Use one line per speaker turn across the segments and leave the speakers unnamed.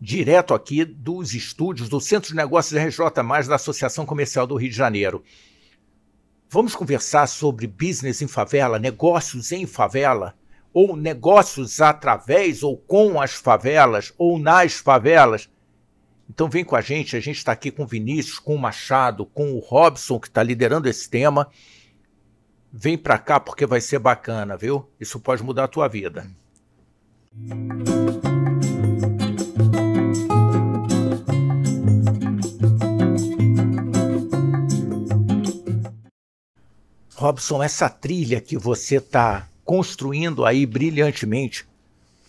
direto aqui dos estúdios do Centro de Negócios RJ, da Associação Comercial do Rio de Janeiro. Vamos conversar sobre business em favela, negócios em favela, ou negócios através ou com as favelas, ou nas favelas. Então vem com a gente, a gente está aqui com o Vinícius, com o Machado, com o Robson, que está liderando esse tema. Vem para cá porque vai ser bacana, viu? Isso pode mudar a tua vida. Música Robson, essa trilha que você está construindo aí brilhantemente,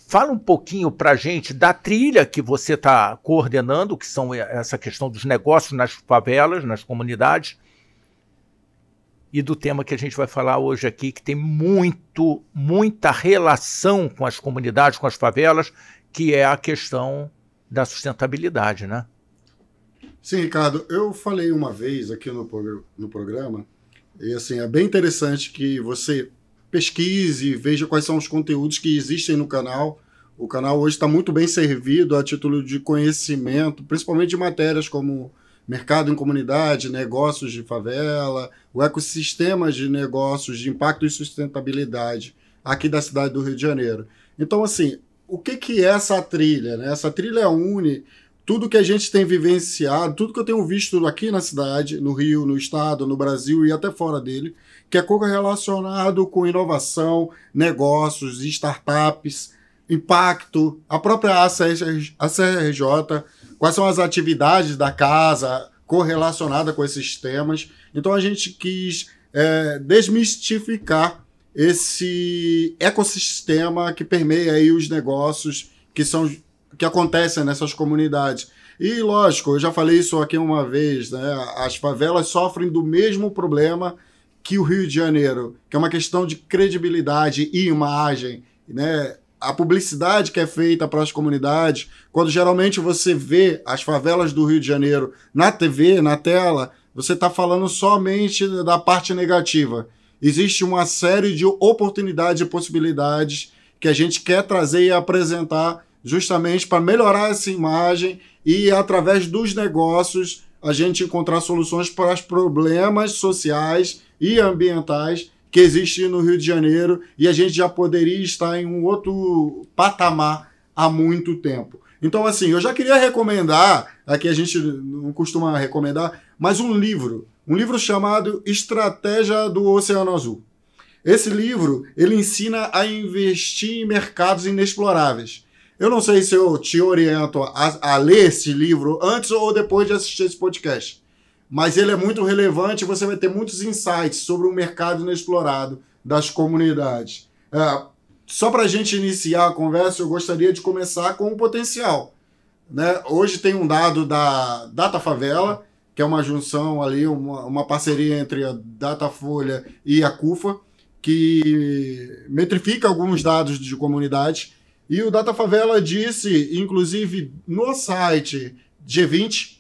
fala um pouquinho para gente da trilha que você está coordenando, que são essa questão dos negócios nas favelas, nas comunidades, e do tema que a gente vai falar hoje aqui, que tem muito, muita relação com as comunidades, com as favelas, que é a questão da sustentabilidade, né?
Sim, Ricardo, eu falei uma vez aqui no, no programa e assim, é bem interessante que você pesquise, veja quais são os conteúdos que existem no canal. O canal hoje está muito bem servido a título de conhecimento, principalmente de matérias como mercado em comunidade, negócios de favela, o ecossistema de negócios de impacto e sustentabilidade aqui da cidade do Rio de Janeiro. Então, assim, o que, que é essa trilha? Né? Essa trilha une tudo que a gente tem vivenciado, tudo que eu tenho visto aqui na cidade, no Rio, no estado, no Brasil e até fora dele, que é correlacionado com inovação, negócios, startups, impacto, a própria ACRJ, quais são as atividades da casa correlacionada com esses temas. Então a gente quis é, desmistificar esse ecossistema que permeia aí os negócios que são que acontecem nessas comunidades. E, lógico, eu já falei isso aqui uma vez, né? As favelas sofrem do mesmo problema que o Rio de Janeiro, que é uma questão de credibilidade e imagem, né? A publicidade que é feita para as comunidades, quando geralmente você vê as favelas do Rio de Janeiro na TV, na tela, você está falando somente da parte negativa. Existe uma série de oportunidades e possibilidades que a gente quer trazer e apresentar justamente para melhorar essa imagem e, através dos negócios, a gente encontrar soluções para os problemas sociais e ambientais que existem no Rio de Janeiro e a gente já poderia estar em um outro patamar há muito tempo. Então, assim, eu já queria recomendar, aqui a gente não costuma recomendar, mas um livro, um livro chamado Estratégia do Oceano Azul. Esse livro, ele ensina a investir em mercados inexploráveis. Eu não sei se eu te oriento a, a ler esse livro antes ou depois de assistir esse podcast. Mas ele é muito relevante, você vai ter muitos insights sobre o mercado inexplorado das comunidades. É, só para a gente iniciar a conversa, eu gostaria de começar com o potencial. Né? Hoje tem um dado da Data Favela, que é uma junção ali, uma, uma parceria entre a Datafolha e a CUFA, que metrifica alguns dados de comunidades e o Data Favela disse, inclusive no site G20,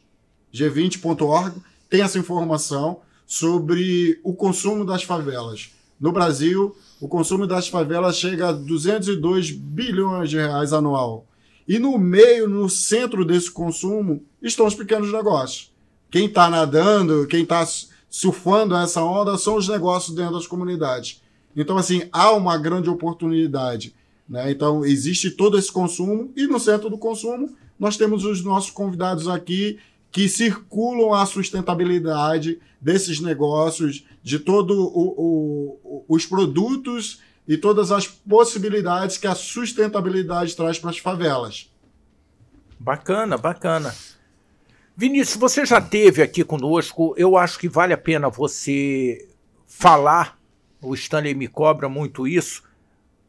g20.org, tem essa informação sobre o consumo das favelas. No Brasil, o consumo das favelas chega a 202 bilhões de reais anual. E no meio, no centro desse consumo, estão os pequenos negócios. Quem está nadando, quem está surfando essa onda são os negócios dentro das comunidades. Então, assim, há uma grande oportunidade né? Então, existe todo esse consumo, e no centro do consumo, nós temos os nossos convidados aqui que circulam a sustentabilidade desses negócios, de todos os produtos e todas
as possibilidades que a sustentabilidade traz para as favelas. Bacana, bacana. Vinícius, você já teve aqui conosco, eu acho que vale a pena você falar, o Stanley me cobra muito isso,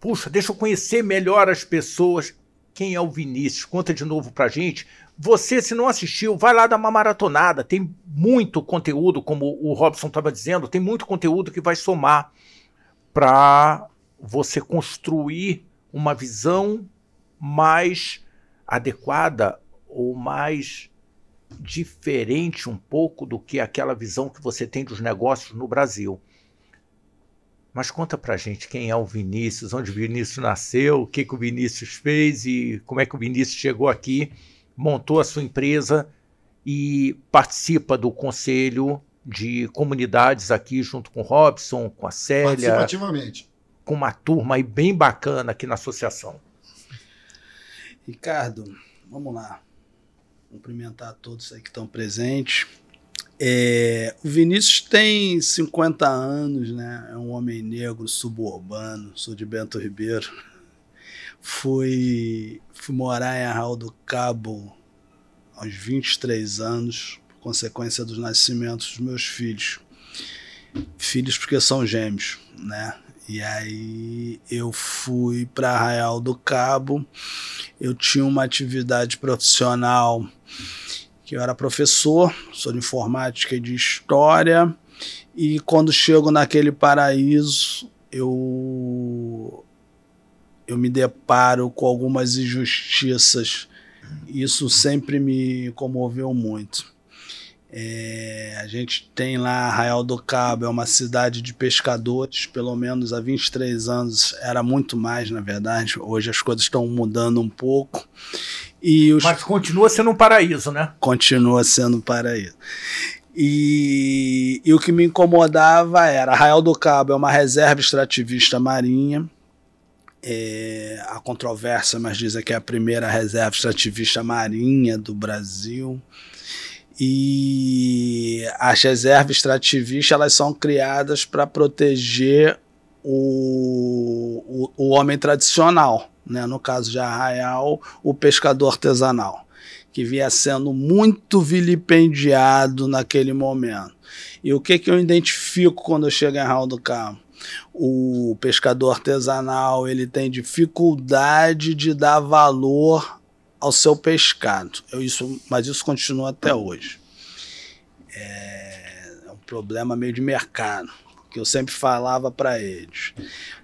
Puxa, deixa eu conhecer melhor as pessoas. Quem é o Vinícius? Conta de novo pra gente. Você, se não assistiu, vai lá dar uma maratonada. Tem muito conteúdo, como o Robson estava dizendo, tem muito conteúdo que vai somar para você construir uma visão mais adequada ou mais diferente um pouco do que aquela visão que você tem dos negócios no Brasil. Mas conta pra gente quem é o Vinícius, onde o Vinícius nasceu, o que, que o Vinícius fez e como é que o Vinícius chegou aqui, montou a sua empresa e participa do conselho de comunidades aqui junto com o Robson, com a Célia. Participativamente. Com uma turma aí bem bacana aqui na associação.
Ricardo, vamos lá. Cumprimentar todos aí que estão presentes é, o Vinícius tem 50 anos, né? É um homem negro, suburbano, sou de Bento Ribeiro. Fui, fui morar em Arraial do Cabo aos 23 anos, por consequência dos nascimentos dos meus filhos. Filhos porque são gêmeos, né? E aí eu fui para Arraial do Cabo. Eu tinha uma atividade profissional que eu era professor, sou de informática e de história, e quando chego naquele paraíso, eu eu me deparo com algumas injustiças. Isso sempre me comoveu muito. É, a gente tem lá Arraial do Cabo, é uma cidade de pescadores, pelo menos há 23 anos era muito mais, na verdade. Hoje as coisas estão mudando um pouco. E os... Mas continua sendo um paraíso, né? Continua sendo um paraíso. E, e o que me incomodava era Arraial do Cabo é uma reserva extrativista marinha. É, a controvérsia, mas dizem que é a primeira reserva extrativista marinha do Brasil. E as reservas extrativistas elas são criadas para proteger o, o, o homem tradicional né? no caso de Arraial, o pescador artesanal, que vinha sendo muito vilipendiado naquele momento. E o que, que eu identifico quando eu chego em Arraial do Carmo O pescador artesanal ele tem dificuldade de dar valor ao seu pescado. Eu, isso, mas isso continua até hoje. É, é um problema meio de mercado que eu sempre falava para eles.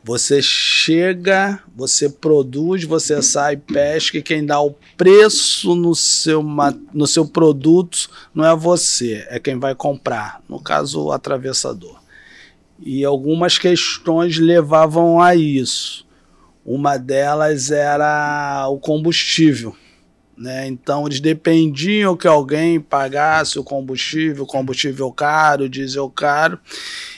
Você chega, você produz, você sai, pesca, e quem dá o preço no seu, no seu produto não é você, é quem vai comprar, no caso o atravessador. E algumas questões levavam a isso. Uma delas era o combustível né? Então eles dependiam que alguém pagasse o combustível, combustível caro, diesel caro.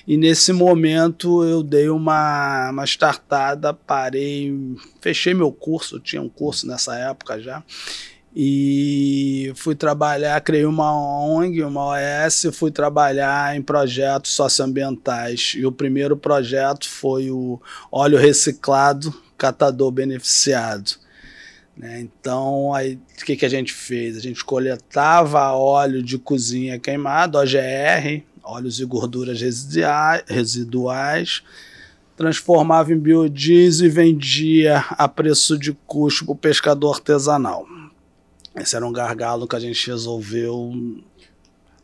E nesse momento eu dei uma, uma startada, parei, fechei meu curso, tinha um curso nessa época já. E fui trabalhar, criei uma ONG, uma OS, fui trabalhar em projetos socioambientais. E o primeiro projeto foi o óleo reciclado, catador beneficiado né? Então, o que, que a gente fez? A gente coletava óleo de cozinha queimado, OGR, óleos e gorduras residuais, transformava em biodiesel e vendia a preço de custo para o pescador artesanal. Esse era um gargalo que a gente resolveu.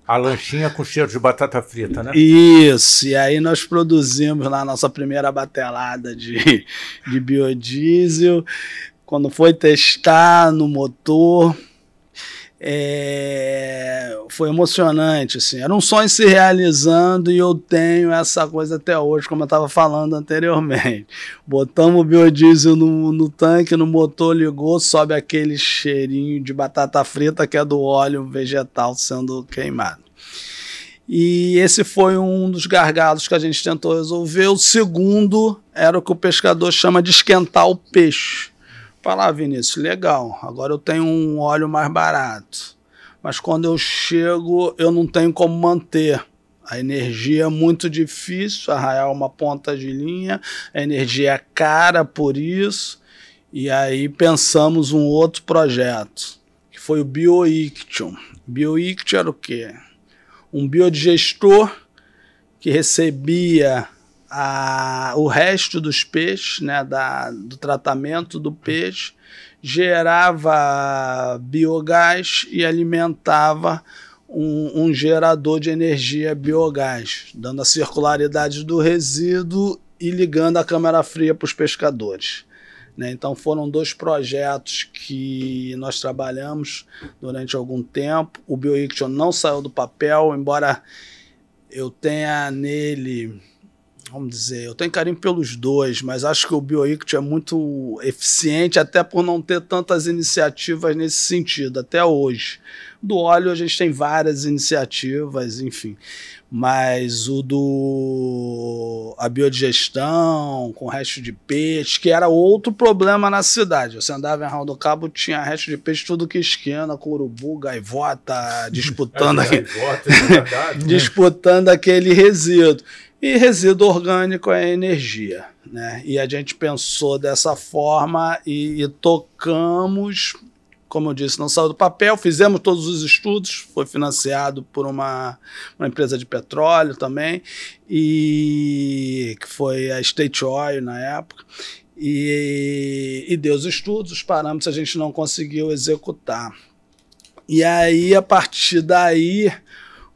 A lanchinha com cheiro de batata frita, né? Isso, e aí nós produzimos a nossa primeira batelada de, de biodiesel, quando foi testar no motor, é, foi emocionante, assim. Era um sonho se realizando e eu tenho essa coisa até hoje, como eu estava falando anteriormente. Botamos o biodiesel no, no, tanque, no motor ligou, sobe aquele cheirinho de batata frita que é do óleo vegetal sendo queimado. E esse foi um dos gargalos que a gente tentou resolver. O segundo era o que o pescador chama de esquentar o peixe Falar, Vinícius, legal, agora eu tenho um óleo mais barato. Mas quando eu chego, eu não tenho como manter. A energia é muito difícil, arraiar é uma ponta de linha, a energia é cara por isso. E aí pensamos um outro projeto, que foi o BioIction. BioIction era o quê? Um biodigestor que recebia a, o resto dos peixes, né, da, do tratamento do peixe, gerava biogás e alimentava um, um, gerador de energia biogás, dando a circularidade do resíduo e ligando a câmara fria para os pescadores. Né? Então foram dois projetos que nós trabalhamos durante algum tempo. O BioIction não saiu do papel, embora eu tenha nele vamos dizer, eu tenho carinho pelos dois, mas acho que o BioIct é muito eficiente, até por não ter tantas iniciativas nesse sentido, até hoje. Do óleo a gente tem várias iniciativas, enfim. Mas o do a biodigestão, com resto de peixe, que era outro problema na cidade. Você andava em Raul do Cabo, tinha resto de peixe tudo que esquina, com urubu, gaivota, disputando, gaivota, é né? disputando aquele resíduo. E resíduo orgânico é energia. Né? E a gente pensou dessa forma e, e tocamos, como eu disse, não saiu do papel, fizemos todos os estudos, foi financiado por uma, uma empresa de petróleo também, e que foi a State Oil na época. E, e deu os estudos, os parâmetros a gente não conseguiu executar. E aí, a partir daí,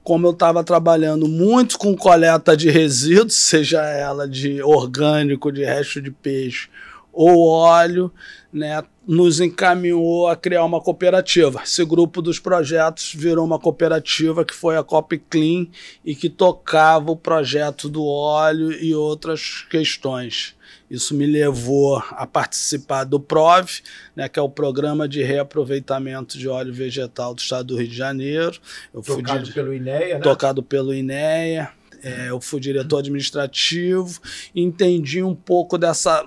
como eu estava trabalhando muito com coleta de resíduos, seja ela de orgânico, de resto de peixe ou óleo, né? nos encaminhou a criar uma cooperativa. Esse grupo dos projetos virou uma cooperativa que foi a Cop Clean e que tocava o projeto do óleo e outras questões. Isso me levou a participar do PROV, né, que é o Programa de Reaproveitamento de Óleo Vegetal do Estado do Rio de Janeiro. Eu tocado de... pelo INEA, né? Tocado pelo INEA é, eu fui diretor administrativo, entendi um pouco dessa,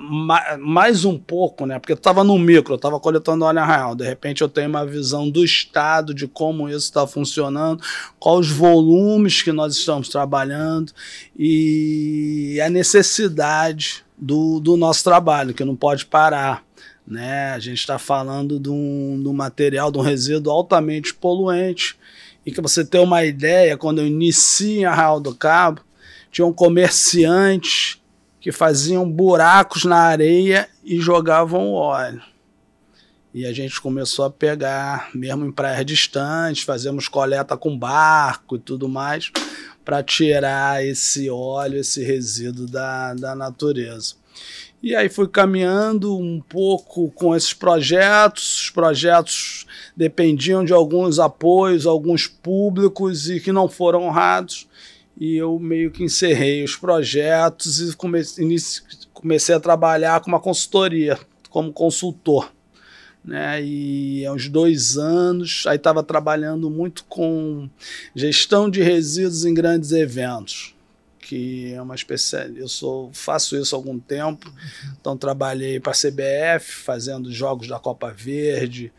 mais um pouco, né? Porque eu estava no micro, eu estava coletando óleo real. De repente eu tenho uma visão do Estado, de como isso está funcionando, quais os volumes que nós estamos trabalhando e a necessidade do, do nosso trabalho, que não pode parar. Né? A gente está falando de um, de um material, de um resíduo altamente poluente e que você tem uma ideia, quando eu iniciei a Raul do Cabo, tinha um comerciante que faziam buracos na areia e jogavam óleo. E a gente começou a pegar, mesmo em praias distantes, fazemos coleta com barco e tudo mais, para tirar esse óleo, esse resíduo da, da natureza. E aí fui caminhando um pouco com esses projetos. Os projetos dependiam de alguns apoios, alguns públicos e que não foram honrados. E eu meio que encerrei os projetos e comecei, a trabalhar com uma consultoria, como consultor. Né? E há uns dois anos, aí estava trabalhando muito com gestão de resíduos em grandes eventos que é uma especial. Eu sou, faço isso há algum tempo. Então trabalhei para a CBF, fazendo jogos da Copa Verde,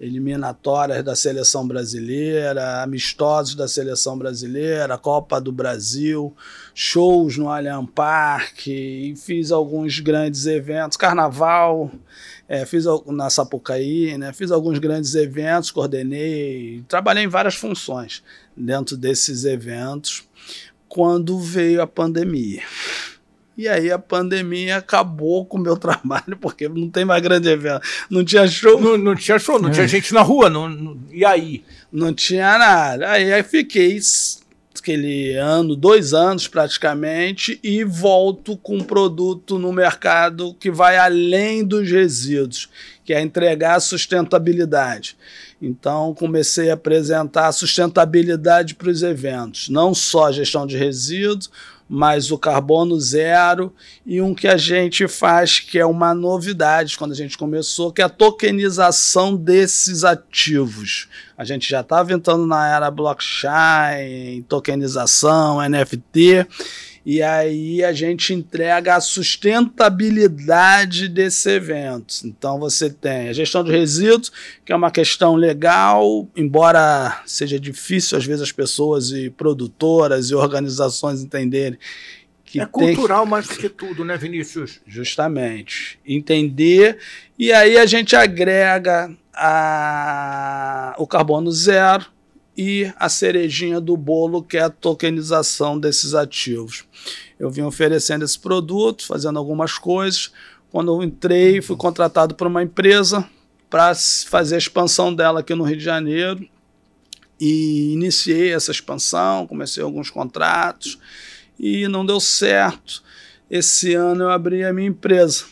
eliminatórias da seleção brasileira, amistosos da seleção brasileira, Copa do Brasil, shows no Allianz Parque, e fiz alguns grandes eventos, carnaval, é, fiz na Sapucaí, né, fiz alguns grandes eventos, coordenei, trabalhei em várias funções dentro desses eventos quando veio a pandemia. E aí a pandemia acabou com o meu trabalho, porque não tem mais grande evento. Não tinha show. Não, não tinha show, não é. tinha gente na rua. Não, não, e aí? Não tinha nada. Aí, aí fiquei aquele ano, dois anos praticamente, e volto com um produto no mercado que vai além dos resíduos, que é entregar sustentabilidade. Então, comecei a apresentar sustentabilidade para os eventos, não só a gestão de resíduos, mas o carbono zero e um que a gente faz que é uma novidade quando a gente começou, que é a tokenização desses ativos. A gente já estava entrando na era blockchain, tokenização, NFT, e aí a gente entrega a sustentabilidade desse evento. Então você tem a gestão dos resíduos, que é uma questão legal, embora seja difícil às vezes as pessoas e produtoras e organizações entenderem é cultural mais do que tudo, né, Vinícius? Justamente. Entender. E aí a gente agrega a... o carbono zero, e a cerejinha do bolo, que é a tokenização desses ativos. Eu vim oferecendo esse produto, fazendo algumas coisas. Quando eu entrei, fui contratado por uma empresa para fazer a expansão dela aqui no Rio de Janeiro. E iniciei essa expansão, comecei alguns contratos e não deu certo. Esse ano eu abri a minha empresa.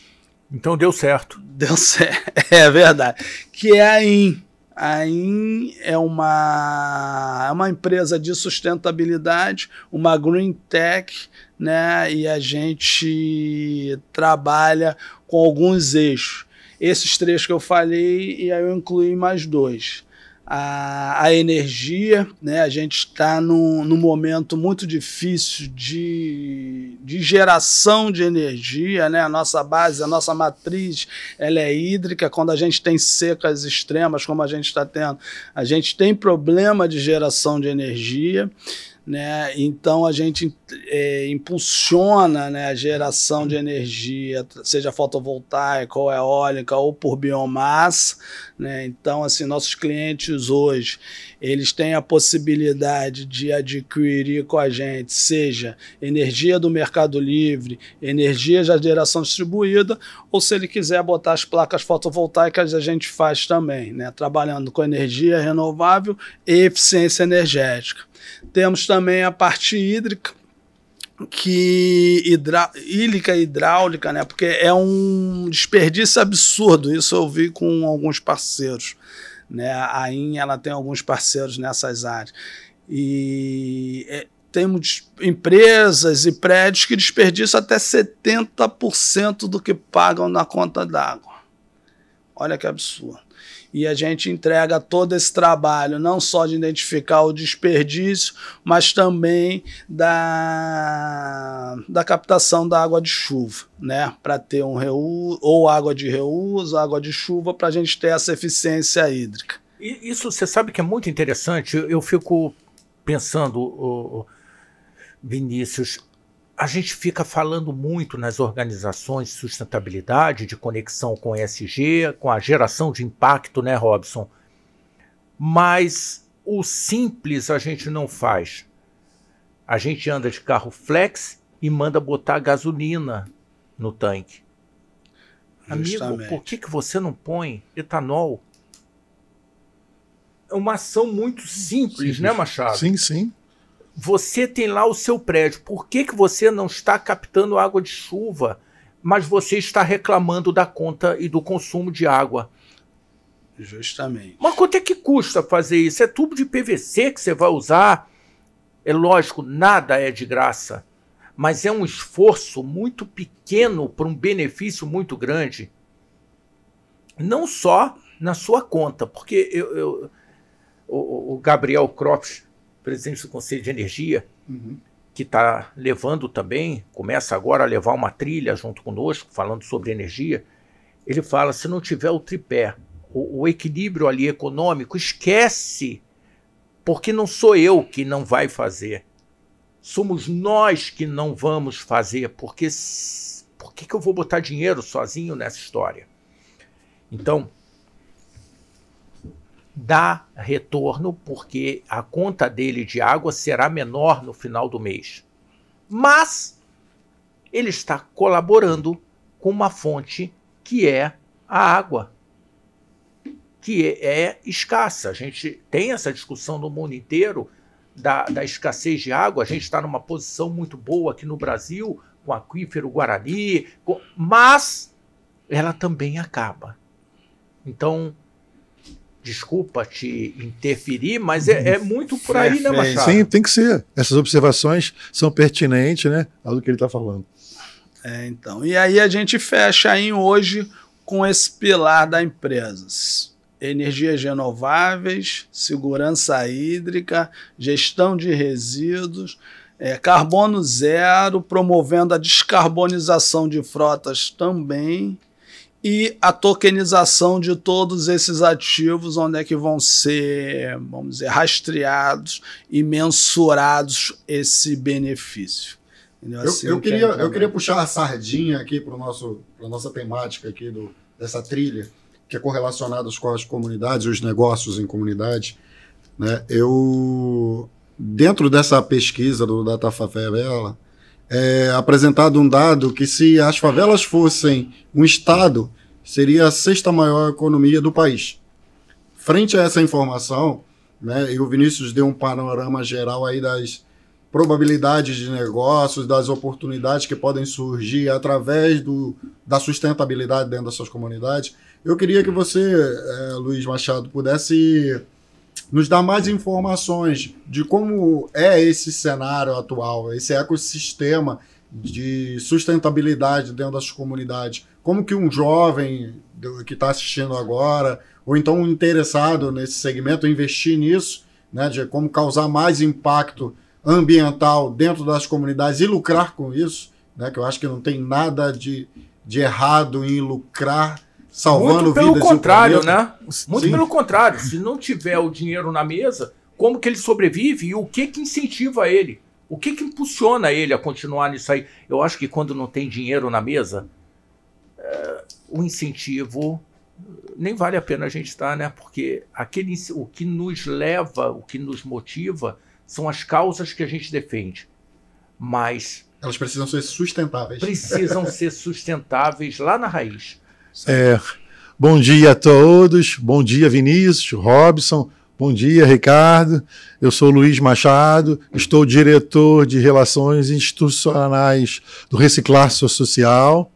Então deu certo. Deu certo, é verdade. Que é a IN a IN é uma, é uma empresa de sustentabilidade, uma green tech, né? E a gente trabalha com alguns eixos. Esses três que eu falei, e aí eu incluí mais dois a, a energia. Né? A gente está num, num momento muito difícil de, de geração de energia. Né? A nossa base, a nossa matriz, ela é hídrica. Quando a gente tem secas extremas, como a gente está tendo, a gente tem problema de geração de energia. Né? Então a gente é, impulsiona né, a geração de energia, seja fotovoltaica ou eólica ou por biomassa. Né? Então, assim, nossos clientes hoje eles têm a possibilidade de adquirir com a gente, seja energia do Mercado Livre, energia da geração distribuída, ou se ele quiser botar as placas fotovoltaicas, a gente faz também, né? trabalhando com energia renovável e eficiência energética. Temos também a parte hídrica, que hidra, hílica e hidráulica, né? Porque é um desperdício absurdo. Isso eu vi com alguns parceiros. Né? A IN, ela tem alguns parceiros nessas áreas. E é, temos empresas e prédios que desperdiçam até 70% do que pagam na conta d'água. Olha que absurdo e a gente entrega todo esse trabalho, não só de identificar o desperdício, mas também da, da captação da água de chuva, né? Para ter um reuso, ou água de reuso, água de chuva, para a gente ter essa eficiência hídrica. Isso você sabe que é muito interessante. Eu, fico pensando, oh,
Vinícius, a gente fica falando muito nas organizações de sustentabilidade, de conexão com ESG, com a geração de impacto, né, Robson? Mas o simples a gente não faz. A gente anda de carro flex e manda botar gasolina no tanque.
Justamente. Amigo, por
que, que você não põe etanol? É uma ação muito simples, simples. né, Machado? Sim, sim. Você tem lá o seu prédio. Por que, que você não está captando água de chuva, mas você está reclamando da conta e do consumo de água?
Justamente.
Mas quanto é que custa fazer isso? É tubo de PVC que você vai usar? É lógico, nada é de graça, mas é um esforço muito pequeno para um benefício muito grande. Não só na sua conta, porque eu, eu o, o Gabriel Crofts presidente do Conselho de Energia, uhum. que está levando também, começa agora a levar uma trilha junto conosco, falando sobre energia. Ele fala: se não tiver o tripé, o, o equilíbrio ali econômico, esquece, porque não sou eu que não vai fazer. Somos nós que não vamos fazer, porque por que, que eu vou botar dinheiro sozinho nessa história? Então, dá retorno, porque a conta dele de água será menor no final do mês. Mas ele está colaborando com uma fonte que é a água, que é escassa. A gente tem essa discussão no mundo inteiro da, da escassez de água. A gente está numa posição muito boa aqui no Brasil, com aquífero Guarani, com... mas ela também acaba. Então, desculpa te
interferir, mas é, é muito por aí, né, Machado? Sim,
tem que ser. Essas observações são pertinentes né, ao que ele está falando.
É, então. E aí a gente fecha aí hoje com esse pilar da empresas. Energias renováveis, segurança hídrica, gestão de resíduos, é, carbono zero, promovendo a descarbonização de frotas também, e a tokenização de todos esses ativos, onde é que vão ser, vamos dizer, rastreados e mensurados esse benefício. Assim, eu, eu, queria, eu, eu queria puxar
a sardinha aqui para a nossa temática aqui do, dessa trilha, que é correlacionada com as comunidades, os negócios em comunidade. Né? Eu, dentro dessa pesquisa do Data Favela, é, apresentado um dado que se as favelas fossem um Estado, seria a sexta maior economia do país. Frente a essa informação, né, e o Vinícius deu um panorama geral aí das probabilidades de negócios, das oportunidades que podem surgir através do, da sustentabilidade dentro das suas comunidades, eu queria que você, é, Luiz Machado, pudesse nos dar mais informações de como é esse cenário atual, esse ecossistema de sustentabilidade dentro das comunidades. Como que um jovem que está assistindo agora, ou então um interessado nesse segmento, investir nisso, né, de como causar mais impacto ambiental dentro das comunidades e lucrar com isso, né, que eu acho que não tem nada de, de errado em lucrar salvando Muito pelo contrário, né? Muito Sim. pelo
contrário. Se não tiver o dinheiro na mesa, como que ele sobrevive e o que que incentiva ele? O que que impulsiona ele a continuar nisso aí? Eu acho que quando não tem dinheiro na mesa, é, o incentivo eh, nem vale a pena a gente estar, né? Porque aquele, o que nos leva, o que nos motiva, são as causas que a gente defende. Mas. Elas precisam ser sustentáveis. Precisam ser sustentáveis lá na raiz.
É, bom dia a todos. Bom dia, Vinícius, Robson. Bom dia, Ricardo. Eu sou Luiz Machado, estou diretor de Relações Institucionais do Reciclar Social.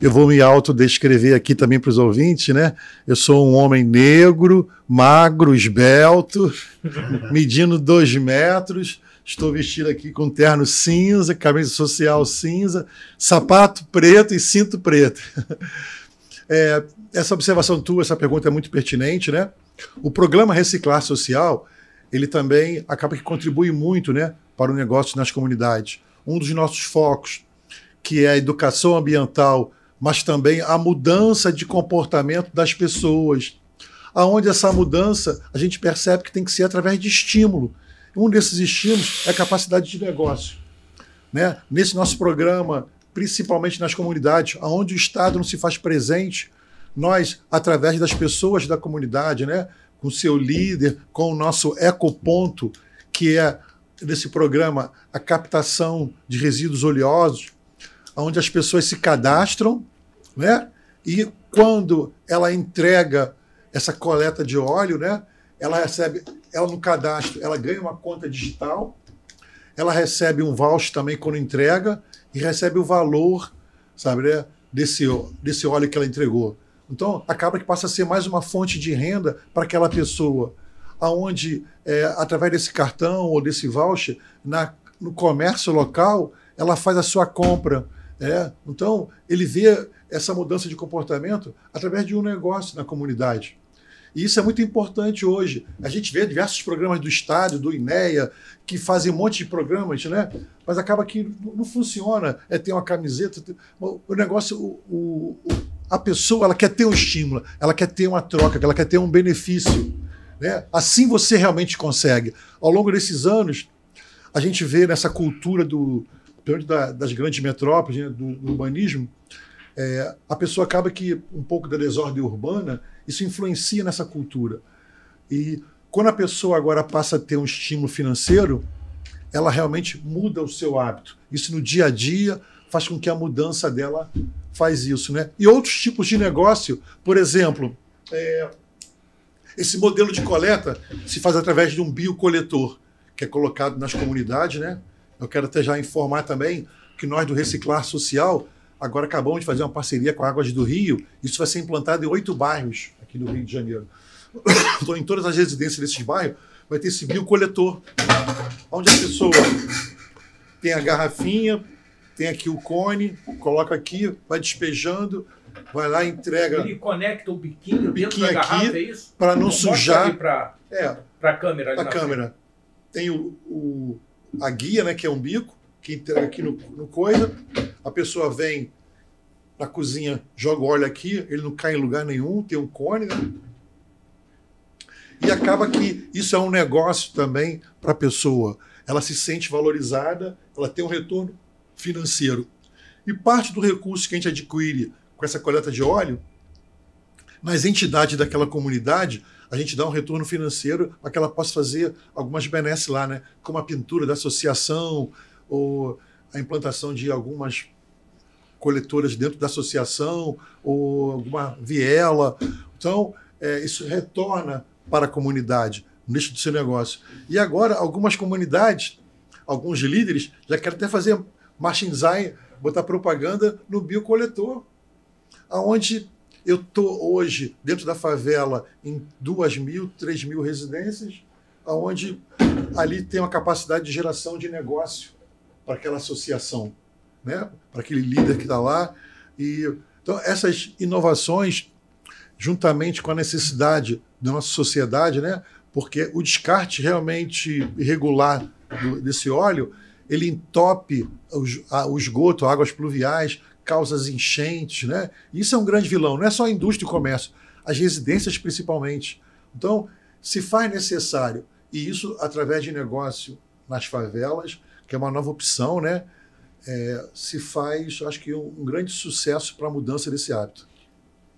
Eu vou me autodescrever aqui também para os ouvintes, né? Eu sou um homem negro, magro, esbelto, medindo dois metros. Estou vestido aqui com terno cinza, camisa social cinza, sapato preto e cinto preto. É, essa observação tua, essa pergunta é muito pertinente, né? O programa Reciclar Social, ele também acaba que contribui muito, né, para o negócio nas comunidades. Um dos nossos focos, que é a educação ambiental, mas também a mudança de comportamento das pessoas, aonde essa mudança a gente percebe que tem que ser através de estímulo. Um desses estímulos é a capacidade de negócio. Né? Nesse nosso programa principalmente nas comunidades, onde o Estado não se faz presente, nós, através das pessoas da comunidade, né, com seu líder, com o nosso ecoponto, que é nesse programa a captação de resíduos oleosos, onde as pessoas se cadastram, né, e quando ela entrega essa coleta de óleo, né, ela recebe, ela no cadastro, ela ganha uma conta digital, ela recebe um voucher também quando entrega, e recebe o valor, sabe, né, desse, desse óleo que ela entregou. Então, acaba que passa a ser mais uma fonte de renda para aquela pessoa, aonde, é, através desse cartão ou desse voucher, na, no comércio local, ela faz a sua compra. É? Então, ele vê essa mudança de comportamento através de um negócio na comunidade. E isso é muito importante hoje. A gente vê diversos programas do Estado, do INEA, que fazem um monte de programas, né? mas acaba que não funciona. É ter uma camiseta. Tem... O negócio, o, o, a pessoa ela quer ter um estímulo, ela quer ter uma troca, ela quer ter um benefício. Né? Assim você realmente consegue. Ao longo desses anos, a gente vê nessa cultura do, das grandes metrópoles, né? do, do urbanismo, é, a pessoa acaba que um pouco da desordem urbana, isso influencia nessa cultura. E quando a pessoa agora passa a ter um estímulo financeiro, ela realmente muda o seu hábito. Isso no dia a dia faz com que a mudança dela faz isso, né? E outros tipos de negócio, por exemplo, é, esse modelo de coleta se faz através de um biocoletor que é colocado nas comunidades, né? Eu quero até já informar também que nós do Reciclar Social Agora acabamos de fazer uma parceria com a Águas do Rio. Isso vai ser implantado em oito bairros aqui no Rio de Janeiro. Então, em todas as residências desses bairros, vai ter esse biocoletor, onde a pessoa tem a garrafinha, tem aqui o cone, coloca aqui, vai despejando, vai lá entrega. Ele
conecta o biquinho, o biquinho dentro da garrafa, é isso? Para não, não sujar. Para é, a câmera. Para a câmera.
Frente. Tem o, o, a guia, né, que é um bico, que entrega aqui no, no coisa a pessoa vem na cozinha, joga o óleo aqui, ele não cai em lugar nenhum, tem um cone. Né? E acaba que isso é um negócio também para a pessoa. Ela se sente valorizada, ela tem um retorno financeiro. E parte do recurso que a gente adquire com essa coleta de óleo, nas entidades daquela comunidade, a gente dá um retorno financeiro para que ela possa fazer algumas benesses lá, né? Como a pintura da associação, ou a implantação de algumas coletoras dentro da associação ou alguma viela. Então, é, isso retorna para a comunidade, no nicho do seu negócio. E agora, algumas comunidades, alguns líderes, já querem até fazer marketing design, botar propaganda no biocoletor, aonde eu estou hoje dentro da favela em duas mil, três mil residências, aonde ali tem uma capacidade de geração de negócio para aquela associação, né? para aquele líder que está lá. E, então, essas inovações, juntamente com a necessidade da nossa sociedade, né? porque o descarte realmente irregular do, desse óleo, ele entope os, a, o esgoto, águas pluviais, causa as enchentes. Né? Isso é um grande vilão, não é só a indústria e comércio, as residências principalmente. Então, se faz necessário, e isso através de negócio nas favelas, que é uma nova opção, né? É, se faz, acho que, um, um grande sucesso para a mudança desse hábito.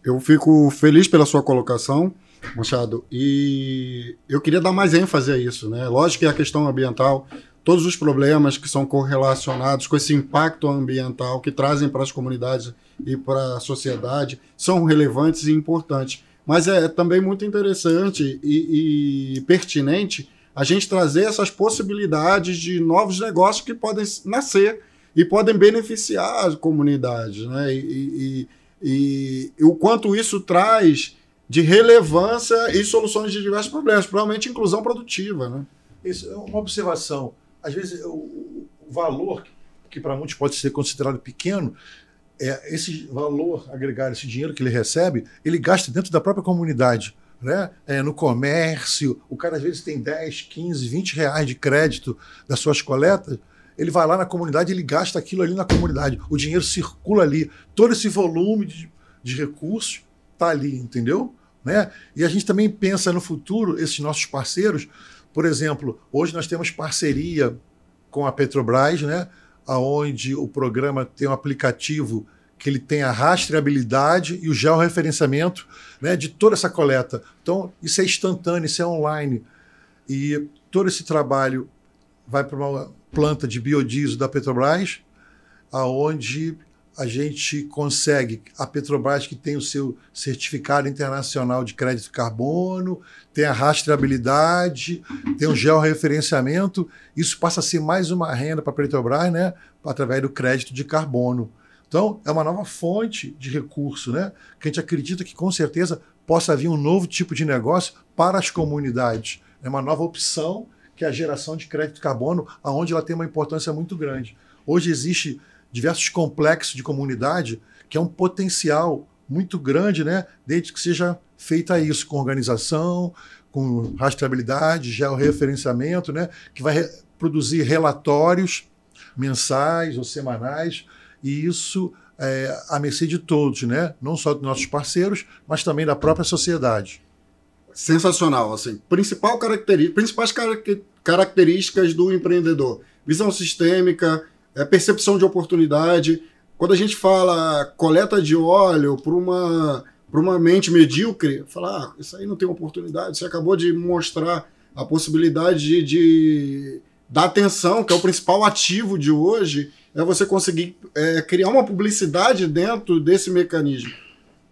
Eu fico feliz pela sua colocação, Machado, e eu queria dar mais ênfase a isso, né? Lógico que a questão ambiental, todos os problemas que são correlacionados com esse impacto ambiental que trazem para as comunidades e para a sociedade são relevantes e importantes. Mas é, é também muito interessante e, e pertinente a gente trazer essas possibilidades de novos negócios que podem nascer e podem beneficiar as comunidades, né? E, e, e, e, o quanto isso traz de relevância e soluções de diversos problemas, provavelmente inclusão
produtiva, né? Isso é uma observação. Às vezes o, o valor que para muitos pode ser considerado pequeno, é esse valor agregado, esse dinheiro que ele recebe, ele gasta dentro da própria comunidade né? É, no comércio, o cara às vezes tem 10, 15, 20 reais de crédito das suas coletas, ele vai lá na comunidade, ele gasta aquilo ali na comunidade, o dinheiro circula ali, todo esse volume de, de recursos está ali, entendeu? Né? E a gente também pensa no futuro, esses nossos parceiros, por exemplo, hoje nós temos parceria com a Petrobras, né? aonde o programa tem um aplicativo que ele tem a rastreabilidade e o georreferenciamento né, de toda essa coleta. Então, isso é instantâneo, isso é online. E todo esse trabalho vai para uma planta de biodiesel da Petrobras, aonde a gente consegue, a Petrobras que tem o seu certificado internacional de crédito carbono, tem a rastreabilidade, tem o georreferenciamento, isso passa a ser mais uma renda para a Petrobras, né, através do crédito de carbono. Então, é uma nova fonte de recurso, né? Que a gente acredita que com certeza possa vir um novo tipo de negócio para as comunidades. É uma nova opção que é a geração de crédito de carbono, aonde ela tem uma importância muito grande. Hoje existe diversos complexos de comunidade que é um potencial muito grande, né? Desde que seja feita isso com organização, com rastreabilidade, georreferenciamento, né? Que vai re produzir relatórios mensais ou semanais e isso é, à mercê de todos, né? não só dos nossos parceiros, mas também da própria sociedade. Sensacional, assim, principal característica,
principais car características do empreendedor, visão sistêmica, é, percepção de oportunidade. Quando a gente fala coleta de óleo para uma uma mente medíocre, falar ah, isso aí não tem oportunidade, você acabou de mostrar a possibilidade de, de dar atenção, que é o principal ativo de hoje, é você conseguir é, criar uma publicidade dentro desse mecanismo.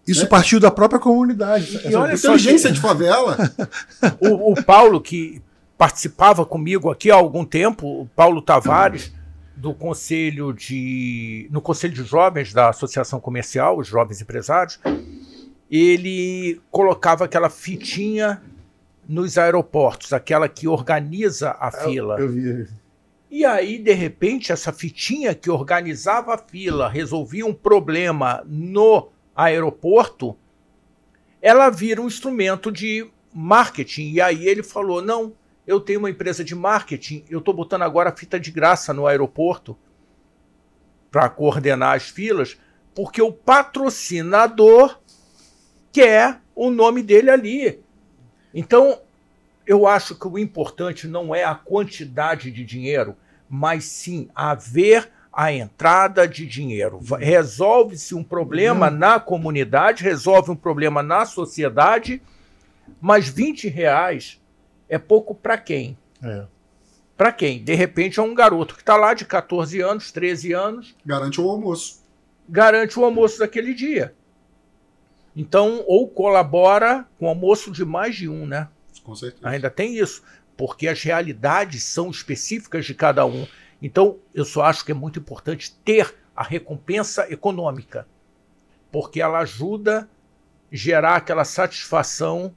Isso né? partiu
da própria comunidade.
E, e olha inteligência que... de favela.
o, o, Paulo, que participava comigo aqui há algum tempo, o Paulo Tavares, do Conselho de. no Conselho de Jovens da Associação Comercial, os Jovens Empresários, ele colocava aquela fitinha nos aeroportos, aquela que organiza a eu, ah, fila. Eu vi. E aí, de repente, essa fitinha que organizava a fila, resolvia um problema no aeroporto, ela vira um instrumento de marketing. E aí ele falou: não, eu tenho uma empresa de marketing, eu estou botando agora fita de graça no aeroporto para coordenar as filas, porque o patrocinador quer o nome dele ali. Então, eu acho que o importante não é a quantidade de dinheiro, mas sim haver a entrada de dinheiro. Uhum. Resolve-se um problema uhum. na comunidade, resolve um problema na sociedade, mas 20 reais é pouco para quem? É. Para quem? De repente é um garoto que está lá de 14 anos, 13 anos. Garante o almoço. Garante o almoço daquele dia. Então, ou colabora com o almoço de mais de um, né? Com certeza. Ainda tem isso porque as realidades são específicas de cada um. Então, eu só acho que é muito importante ter a recompensa econômica, porque ela ajuda a gerar aquela satisfação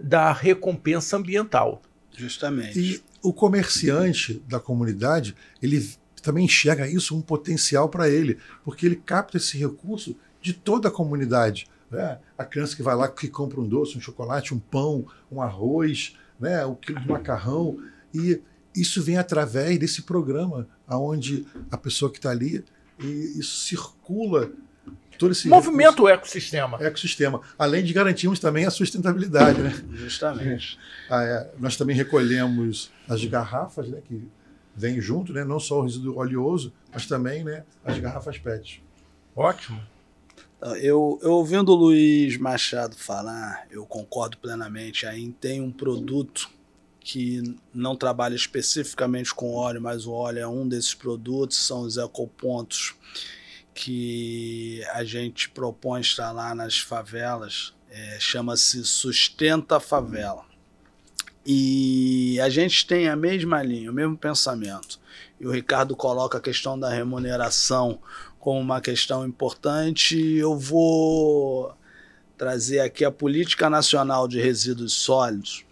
da recompensa ambiental.
Justamente. E
o comerciante da comunidade, ele também enxerga isso um potencial para ele, porque ele capta esse recurso de toda a comunidade. Né? A criança que vai lá, que compra um doce, um chocolate, um pão, um arroz, né, o quilo de macarrão. E isso vem através desse programa, aonde a pessoa que está ali, e circula todo esse movimento recurso, ecossistema. Ecossistema. Além de garantirmos também a sustentabilidade, né? Justamente. Ah, é, nós também recolhemos as garrafas, né, que vêm junto, né, não só o resíduo oleoso, mas também, né, as garrafas PET. Ótimo.
Eu, eu ouvindo o Luiz Machado falar, eu concordo plenamente. A IN tem um produto que não trabalha especificamente com óleo, mas o óleo é um desses produtos, são os ecopontos que a gente propõe instalar nas favelas. É, Chama-se Sustenta Favela. E a gente tem a mesma linha, o mesmo pensamento. E o Ricardo coloca a questão da remuneração como uma questão importante. Eu vou trazer aqui a Política Nacional de Resíduos Sólidos.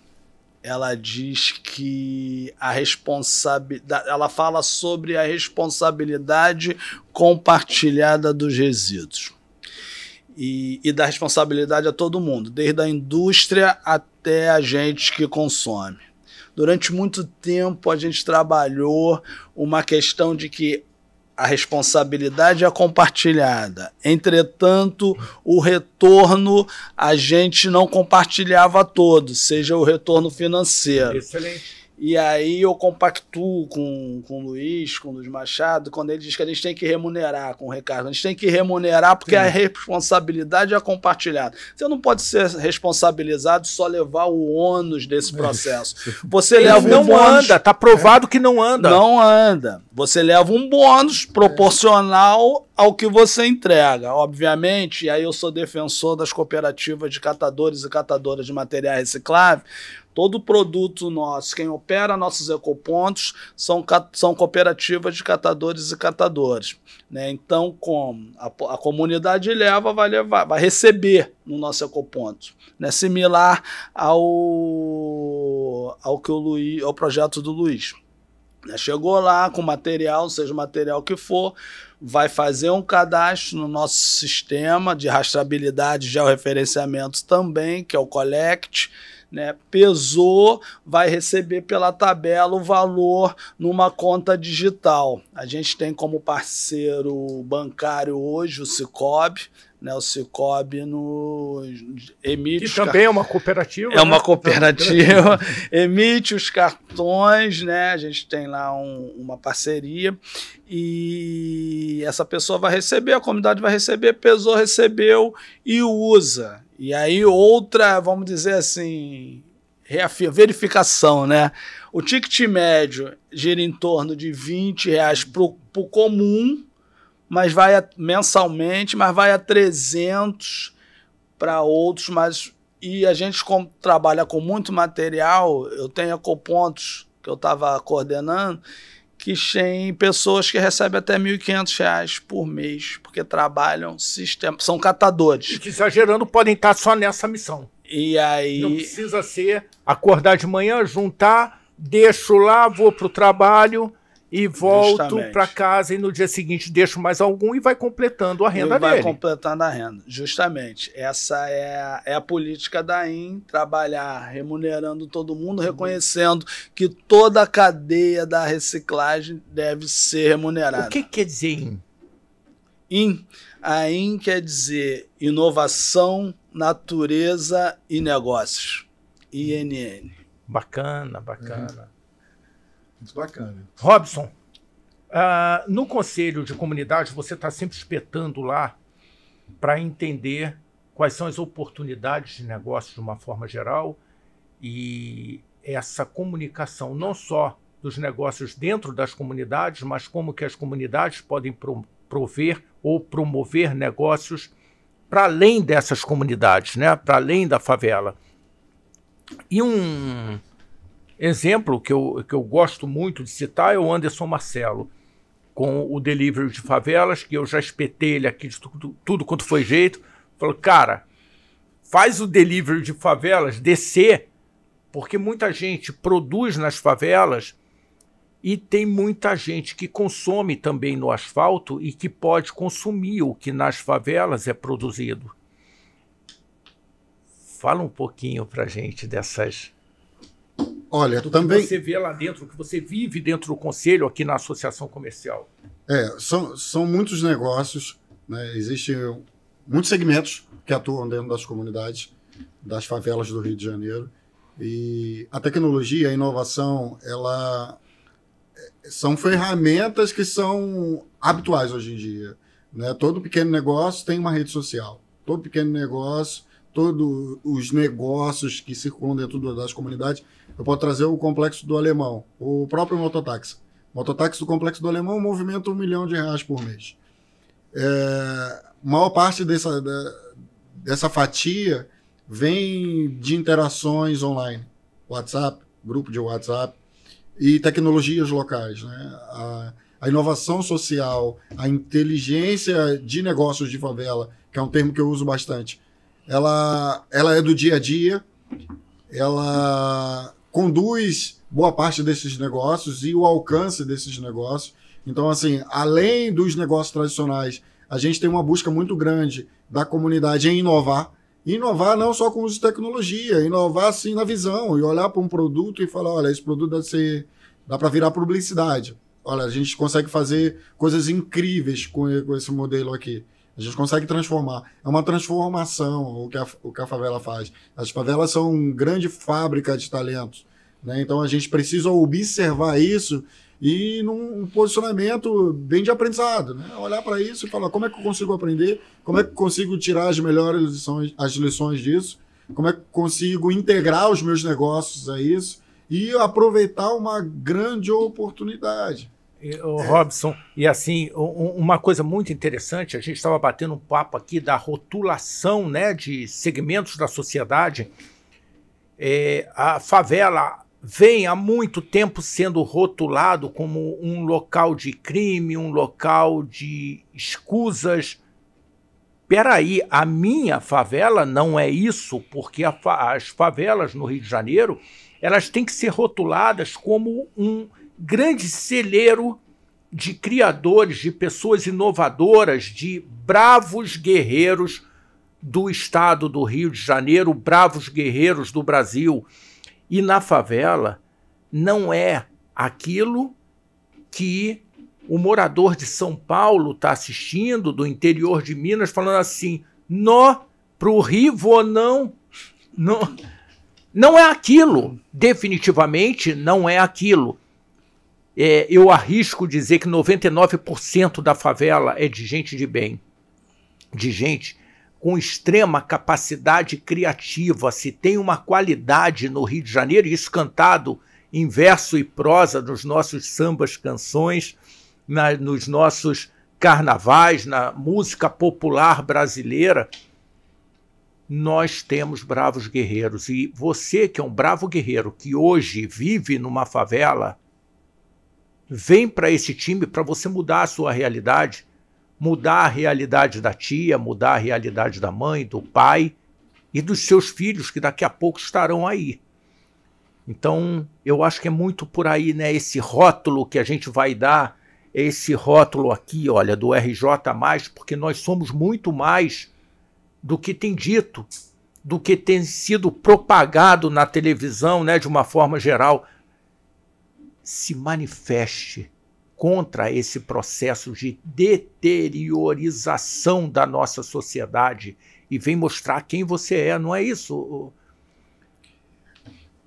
Ela diz que a responsabilidade. Ela fala sobre a responsabilidade compartilhada dos resíduos. E, e da responsabilidade a todo mundo, desde a indústria até a gente que consome. Durante muito tempo a gente trabalhou uma questão de que a responsabilidade é compartilhada. Entretanto, o retorno a gente não compartilhava todo, seja o retorno financeiro. Excelente. E aí eu compactuo com, com o Luiz, com o Luiz Machado, quando ele diz que a gente tem que remunerar com o Ricardo. A gente tem que remunerar porque Sim. a responsabilidade é compartilhada. Você não pode ser responsabilizado só levar o ônus desse processo. Você leva não um bônus, anda, tá provado é? que não anda. Não anda. Você leva um bônus proporcional ao que você entrega. Obviamente, e aí eu sou defensor das cooperativas de catadores e catadoras de materiais recicláveis, Todo produto nosso, quem opera nossos ecopontos são, são cooperativas de catadores e catadoras. Né? Então, como a, a comunidade leva, vai levar, vai receber no nosso ecoponto. Né? Similar ao, ao que o Luiz, ao projeto do Luiz. Né? Chegou lá com material, seja o material que for, vai fazer um cadastro no nosso sistema de rastreabilidade e georreferenciamento também, que é o Collect né? Pesou, vai receber pela tabela o valor numa conta digital. A gente tem como parceiro bancário hoje o Cicobi, né, o Cicobi no, emite... Que também é uma cooperativa. É né? uma cooperativa. emite os cartões, né? A gente tem lá um, uma parceria e essa pessoa vai receber, a comunidade vai receber, pesou, recebeu e usa. E aí outra, vamos dizer assim, verificação, né? O ticket médio gira em torno de 20 reais para o comum, mas vai a, mensalmente, mas vai a 300 para outros, mas e a gente como trabalha com muito material, eu tenho ecopontos que eu estava coordenando, que tem pessoas que recebem até R$ 1.500 por mês, porque trabalham sistema, são catadores. E que, exagerando, podem estar só nessa missão. E aí. Não precisa ser acordar de manhã, juntar,
deixo lá, vou para o trabalho e volto para casa e no dia
seguinte deixo mais algum e vai completando a renda e vai dele. Vai completando a renda, justamente. Essa é a, é a política da IN, trabalhar remunerando todo mundo, reconhecendo que toda a cadeia da reciclagem deve ser remunerada. O que quer dizer IN? IN, a IN quer dizer inovação, natureza e negócios. INN. Bacana, bacana. Uhum. Muito é bacana. Robson, uh, no conselho
de comunidade, você está sempre espetando lá para entender quais são as oportunidades de negócio de uma forma geral e essa comunicação não só dos negócios dentro das comunidades, mas como que as comunidades podem pro prover ou promover negócios para além dessas comunidades, né? para além da favela. E um, Exemplo que eu, que eu gosto muito de citar é o Anderson Marcelo, com o delivery de favelas, que eu já espetei ele aqui de tudo, tudo quanto foi jeito. Falou, cara, faz o delivery de favelas descer, porque muita gente produz nas favelas e tem muita gente que consome também no asfalto e que pode consumir o que nas favelas é produzido. Fala um pouquinho para gente dessas Olha, o também. Que você vê lá dentro, o que você vive dentro do conselho aqui na associação comercial. É,
são, são muitos negócios, né? existem muitos segmentos que atuam dentro das comunidades, das favelas do Rio de Janeiro. E a tecnologia, a inovação, ela é, são ferramentas que são habituais hoje em dia. Né? Todo pequeno negócio tem uma rede social. Todo pequeno negócio todos os negócios que circulam dentro das comunidades. Eu posso trazer o complexo do alemão, o próprio mototáxi. Mototáxi do complexo do alemão movimenta um milhão de reais por mês. É, maior parte dessa, dessa fatia vem de interações online, WhatsApp, grupo de WhatsApp e tecnologias locais, né? A, a inovação social, a inteligência de negócios de favela, que é um termo que eu uso bastante, ela, ela é do dia a dia, ela conduz boa parte desses negócios e o alcance desses negócios. Então, assim, além dos negócios tradicionais, a gente tem uma busca muito grande da comunidade em inovar. Inovar não só com o uso de tecnologia, inovar sim na visão e olhar para um produto e falar: olha, esse produto deve ser, dá para virar publicidade. Olha, a gente consegue fazer coisas incríveis com, com esse modelo aqui. A gente consegue transformar. É uma transformação o que a, o que a favela faz. As favelas são uma grande fábrica de talentos. Né? Então a gente precisa observar isso e num posicionamento bem de aprendizado, né? Olhar para isso e falar como é que eu consigo aprender, como é que eu consigo tirar as melhores lições, as lições disso, como é que eu consigo integrar os meus negócios a isso e aproveitar uma grande oportunidade
o Robson, e assim, uma coisa muito interessante, a gente estava batendo um papo aqui da rotulação né, de segmentos da sociedade. É, a favela vem há muito tempo sendo rotulado como um local de crime, um local de escusas. Peraí, a minha favela não é isso, porque a, as favelas no Rio de Janeiro elas têm que ser rotuladas como um grande celeiro de criadores, de pessoas inovadoras, de bravos guerreiros do estado do Rio de Janeiro, bravos guerreiros do Brasil. E na favela não é aquilo que o morador de São Paulo está assistindo, do interior de Minas, falando assim: nó, pro Rivo não. Não, não é aquilo. Definitivamente não é aquilo é, eu arrisco dizer que 99% da favela é de gente de bem, de gente com extrema capacidade criativa. Se tem uma qualidade no Rio de Janeiro, isso cantado em verso e prosa nos nossos sambas, canções, na, nos nossos carnavais, na música popular brasileira, nós temos bravos guerreiros. E você que é um bravo guerreiro que hoje vive numa favela, Vem para esse time para você mudar a sua realidade, mudar a realidade da tia, mudar a realidade da mãe, do pai e dos seus filhos que daqui a pouco estarão aí. Então, eu acho que é muito por aí, né, esse rótulo que a gente vai dar, esse rótulo aqui, olha, do RJ+, porque nós somos muito mais do que tem dito, do que tem sido propagado na televisão, né, de uma forma geral se manifeste contra esse processo de deteriorização da nossa sociedade e vem mostrar quem você é, não é isso?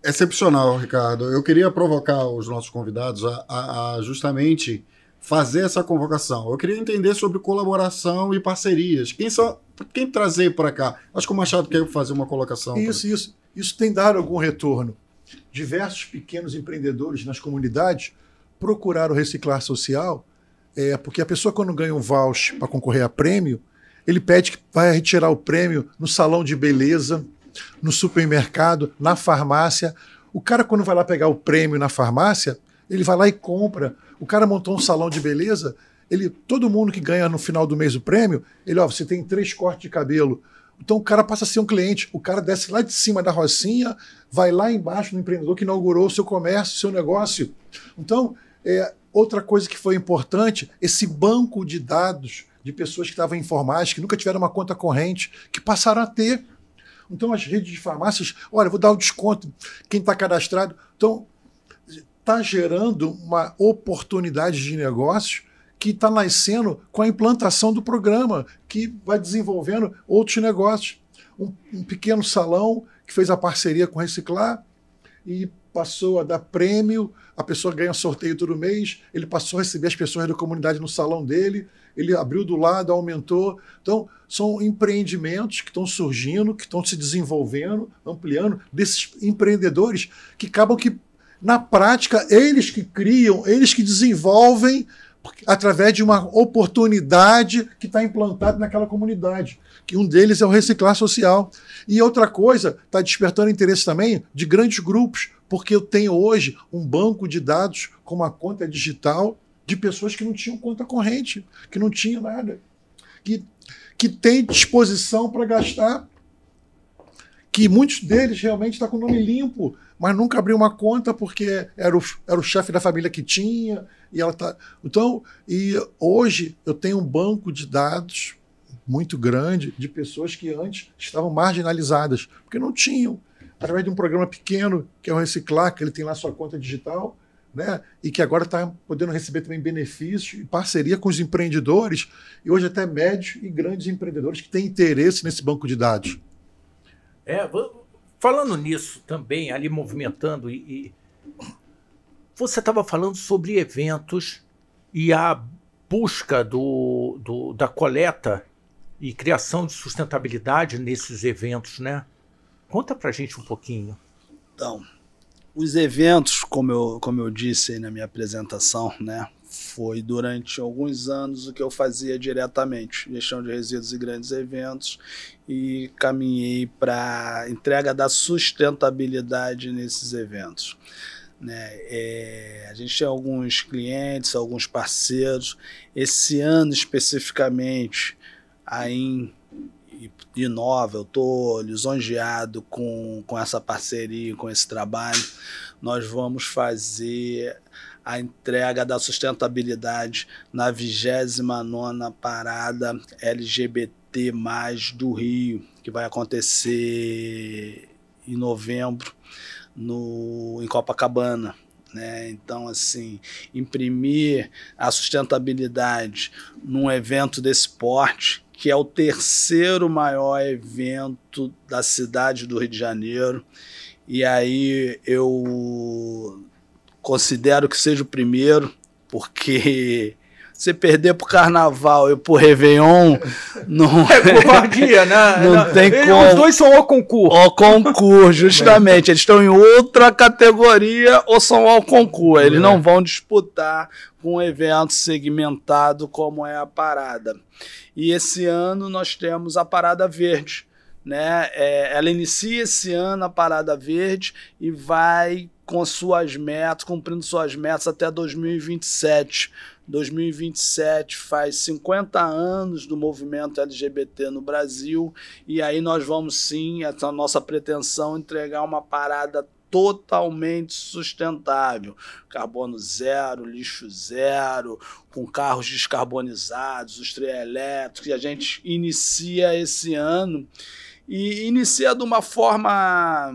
Excepcional, Ricardo. Eu queria provocar os nossos convidados a, a, a justamente fazer essa convocação. Eu queria entender sobre colaboração e parcerias. Quem são, quem trazer para cá? Acho que o Machado
quer fazer uma colocação. Isso, pra... isso, isso tem dado algum retorno diversos pequenos empreendedores nas comunidades procuraram reciclar social, é, porque a pessoa, quando ganha um voucher para concorrer a prêmio, ele pede que vai retirar o prêmio no salão de beleza, no supermercado, na farmácia. O cara, quando vai lá pegar o prêmio na farmácia, ele vai lá e compra. O cara montou um salão de beleza, ele todo mundo que ganha no final do mês o prêmio, ele, ó, você tem três cortes de cabelo, então o cara passa a ser um cliente, o cara desce lá de cima da rocinha, vai lá embaixo no empreendedor que inaugurou o seu comércio, o seu negócio. Então, é, outra coisa que foi importante, esse banco de dados de pessoas que estavam informadas, que nunca tiveram uma conta corrente, que passaram a ter. Então as redes de farmácias, olha, vou dar o um desconto, quem está cadastrado. Então, está gerando uma oportunidade de negócios que está nascendo com a implantação do programa, que vai desenvolvendo outros negócios. Um, um, pequeno salão que fez a parceria com Reciclar e passou a dar prêmio, a pessoa ganha sorteio todo mês, ele passou a receber as pessoas da comunidade no salão dele, ele abriu do lado, aumentou. Então, são empreendimentos que estão surgindo, que estão se desenvolvendo, ampliando, desses empreendedores que acabam que, na prática, eles que criam, eles que desenvolvem através de uma oportunidade que está implantada naquela comunidade. Que um deles é o reciclar social. E outra coisa, está despertando interesse também de grandes grupos, porque eu tenho hoje um banco de dados com uma conta digital de pessoas que não tinham conta corrente, que não tinham nada, que, que tem disposição para gastar, que muitos deles realmente estão tá com o nome limpo, mas nunca abriu uma conta porque era o, era o chefe da família que tinha e ela tá. Então, e hoje eu tenho um banco de dados muito grande de pessoas que antes estavam marginalizadas, porque não tinham. Através de um programa pequeno, que é o Reciclar, que ele tem lá sua conta digital, né? e que agora está podendo receber também benefícios e parceria com os empreendedores, e hoje até médios e grandes empreendedores que têm interesse nesse banco de dados.
É, vamos Falando nisso também, ali movimentando e, e você estava falando sobre eventos e a busca do, do, da coleta e criação de sustentabilidade nesses eventos, né? Conta pra gente um pouquinho.
Então, os eventos, como eu, como eu disse na minha apresentação, né? foi durante alguns anos o que eu fazia diretamente, gestão de resíduos e grandes eventos, e caminhei para entrega da sustentabilidade nesses eventos. Né? É, a gente tem alguns clientes, alguns parceiros. Esse ano especificamente, a IN Inova, eu estou lisonjeado com, com essa parceria, com esse trabalho. Nós vamos fazer a entrega da sustentabilidade na 29ª Parada LGBT+, do Rio, que vai acontecer em novembro no, em Copacabana. Né? Então, assim, imprimir a sustentabilidade num evento desse porte, que é o terceiro maior evento da cidade do Rio de Janeiro, e aí eu Considero que seja o primeiro, porque você perder pro carnaval e pro Réveillon, não. É, é covardia, né? não, tem Ele, como. Os dois são o concurso. O concurso, justamente. Eles estão em outra categoria ou são o concurso. Eles não é. vão disputar com um evento segmentado como é a parada. E esse ano nós temos a Parada Verde. Né? É, ela inicia esse ano a Parada Verde e vai com suas metas, cumprindo suas metas até 2027. 2027 faz 50 anos do movimento LGBT no Brasil, e aí nós vamos sim, essa nossa pretensão, entregar uma parada totalmente sustentável. Carbono zero, lixo zero, com carros descarbonizados, os trem elétricos, e a gente inicia esse ano e inicia de uma forma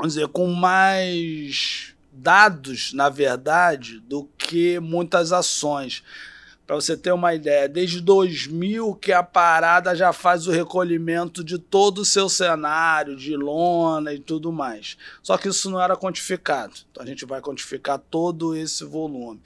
vamos dizer, com mais dados, na verdade, do que muitas ações. Para você ter uma ideia, desde 2000 que a parada já faz o recolhimento de todo o seu cenário, de lona e tudo mais. Só que isso não era quantificado. Então a gente vai quantificar todo esse volume.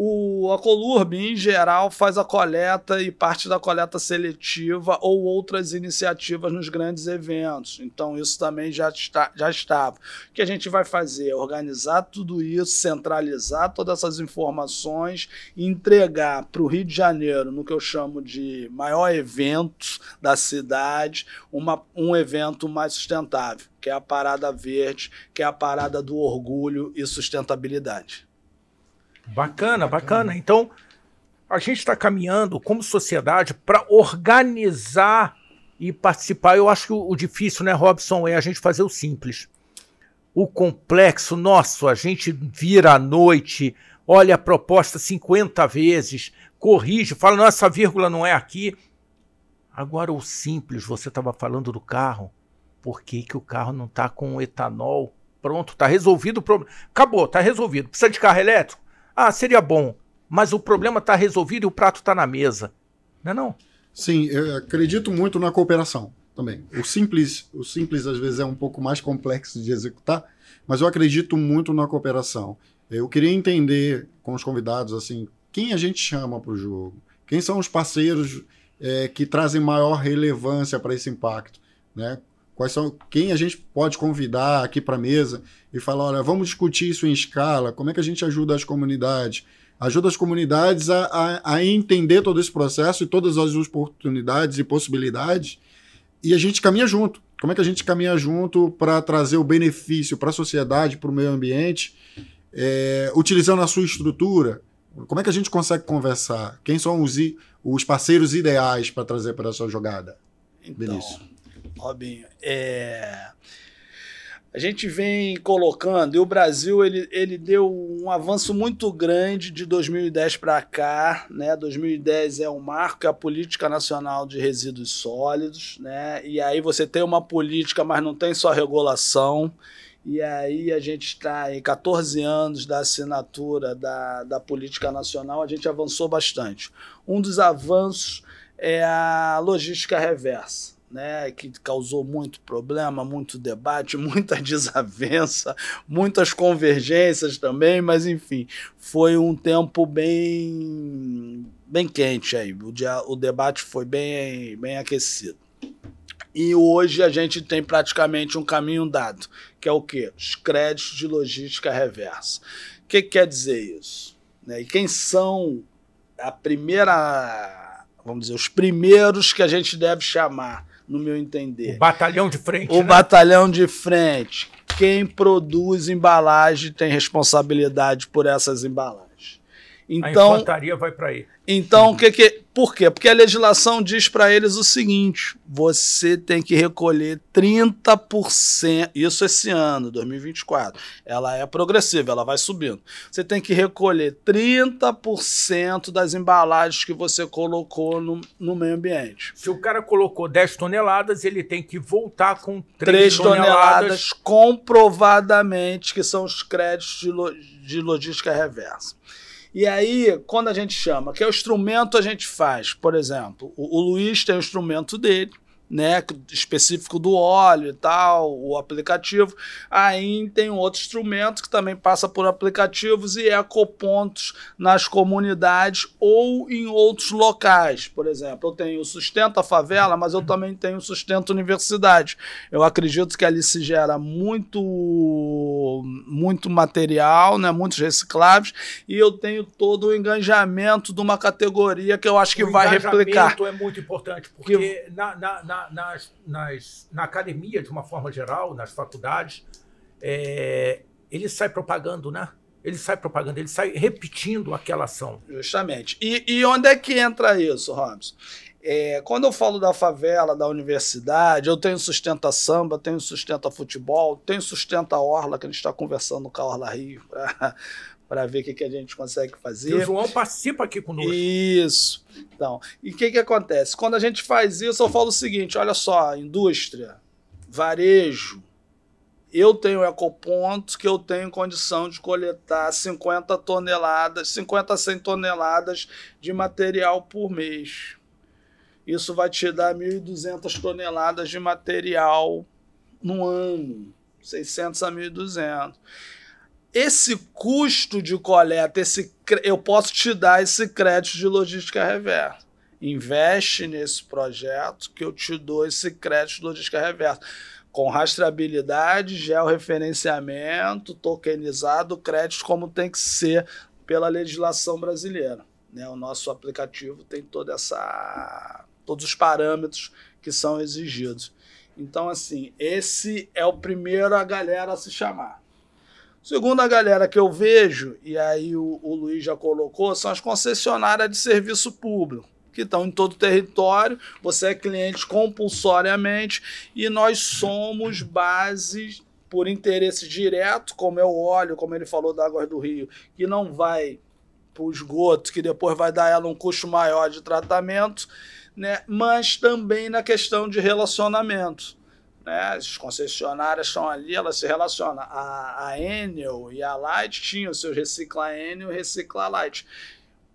O, a Colurb, em geral, faz a coleta e parte da coleta seletiva ou outras iniciativas nos grandes eventos. Então, isso também já, está, já estava. O que a gente vai fazer? Organizar tudo isso, centralizar todas essas informações, entregar para o Rio de Janeiro, no que eu chamo de maior evento da cidade, uma, um evento mais sustentável, que é a parada verde, que é a parada do orgulho e sustentabilidade.
Bacana, bacana. Então, a gente está caminhando como sociedade para organizar e participar. Eu acho que o, difícil, né, Robson, é a gente fazer o simples. O complexo, nosso, a gente vira à noite, olha a proposta 50 vezes, corrige, fala, nossa, vírgula não é aqui. Agora, o simples, você estava falando do carro. Por que, que o carro não está com etanol? Pronto, está resolvido o problema. Acabou, está resolvido. Precisa de carro elétrico? Ah, seria bom, mas o problema está resolvido e o prato está na mesa. Não é não? Sim, eu acredito muito na cooperação também. O simples,
o simples às vezes é um pouco mais complexo de executar, mas eu acredito muito na cooperação. Eu queria entender com os convidados assim quem a gente chama para o jogo, quem são os parceiros é, que trazem maior relevância para esse impacto, né? quais são quem a gente pode convidar aqui para a mesa e falar, olha, vamos discutir isso em escala, como é que a gente ajuda as comunidades? Ajuda as comunidades a, a, a entender todo esse processo e todas as oportunidades e possibilidades, e a gente caminha junto. Como é que a gente caminha junto para trazer o benefício para a sociedade, para o meio ambiente, é, utilizando a sua estrutura? Como é que a gente consegue conversar? Quem são os, os parceiros ideais para trazer para essa jogada? Então, Benício.
Robinho, é... a gente vem colocando, e o Brasil ele, ele deu um avanço muito grande de 2010 para cá. Né? 2010 é o um marco, é a Política Nacional de Resíduos Sólidos. Né? E aí você tem uma política, mas não tem só regulação. E aí a gente está em 14 anos da assinatura da, da política nacional, a gente avançou bastante. Um dos avanços é a logística reversa né, que causou muito problema, muito debate, muita desavença, muitas convergências também, mas enfim, foi um tempo bem bem quente aí. O, dia, o debate foi bem, bem aquecido. E hoje a gente tem praticamente um caminho dado, que é o quê? Os créditos de logística reversa. O que, que quer dizer isso? Né? E quem são a primeira vamos dizer, os primeiros que a gente deve chamar no meu entender. O batalhão de frente. O né? batalhão de frente. Quem produz embalagem tem responsabilidade por essas embalagens. Então, a
infantaria vai para aí.
Então, que que, por quê? Porque a legislação diz para eles o seguinte: você tem que recolher 30%, isso esse ano, 2024. Ela é progressiva, ela vai subindo. Você tem que recolher 30% das embalagens que você colocou no, no meio ambiente. Se o cara colocou 10 toneladas, ele tem que voltar com
3, 3 toneladas, toneladas
comprovadamente, que são os créditos de, lo, de logística reversa. E aí, quando a gente chama, que é o instrumento a gente faz, por exemplo, o, o Luiz tem o instrumento dele, né, específico do óleo e tal, o aplicativo. Aí tem outro instrumento que também passa por aplicativos e ecopontos nas comunidades ou em outros locais. Por exemplo, eu tenho sustento a favela, mas eu também tenho sustento universidade. Eu acredito que ali se gera muito muito material, né, muitos recicláveis, e eu tenho todo o engajamento de uma categoria que eu acho que o vai replicar. O é muito
importante, porque que... na, na, na nas, nas, na academia, de uma forma geral, nas faculdades, é, ele sai propagando, né? Ele sai propagando, ele sai repetindo aquela ação. Justamente. E, e
onde é que entra isso, Robson? É, quando eu falo da favela, da universidade, eu tenho sustenta samba, tenho sustenta futebol, tenho sustenta orla, que a gente está conversando com a Orla Rio, para ver o que, que a gente consegue fazer. E o João participa aqui conosco. Isso. Então, e o que, que acontece? Quando a gente faz isso, eu falo o seguinte: olha só, indústria, varejo, eu tenho ecopontos que eu tenho condição de coletar 50 toneladas, 50 a 100 toneladas de material por mês. Isso vai te dar 1.200 toneladas de material no ano, 600 a 1.200 esse custo de coleta, esse, eu posso te dar esse crédito de logística reversa. Investe nesse projeto que eu te dou esse crédito de logística reversa. Com rastreabilidade, georreferenciamento, tokenizado, crédito como tem que ser pela legislação brasileira. Né? O nosso aplicativo tem toda essa, todos os parâmetros que são exigidos. Então, assim, esse é o primeiro a galera a se chamar. Segundo a galera que eu vejo, e aí o, o Luiz já colocou, são as concessionárias de serviço público, que estão em todo o território, você é cliente compulsoriamente e nós somos bases por interesse direto, como é o óleo, como ele falou da Água do Rio, que não vai para o esgoto, que depois vai dar ela um custo maior de tratamento, né? mas também na questão de relacionamento. Né? As concessionárias estão ali, elas se relacionam. A, a Enel e a Light tinham seus recicla Enel e recicla Light.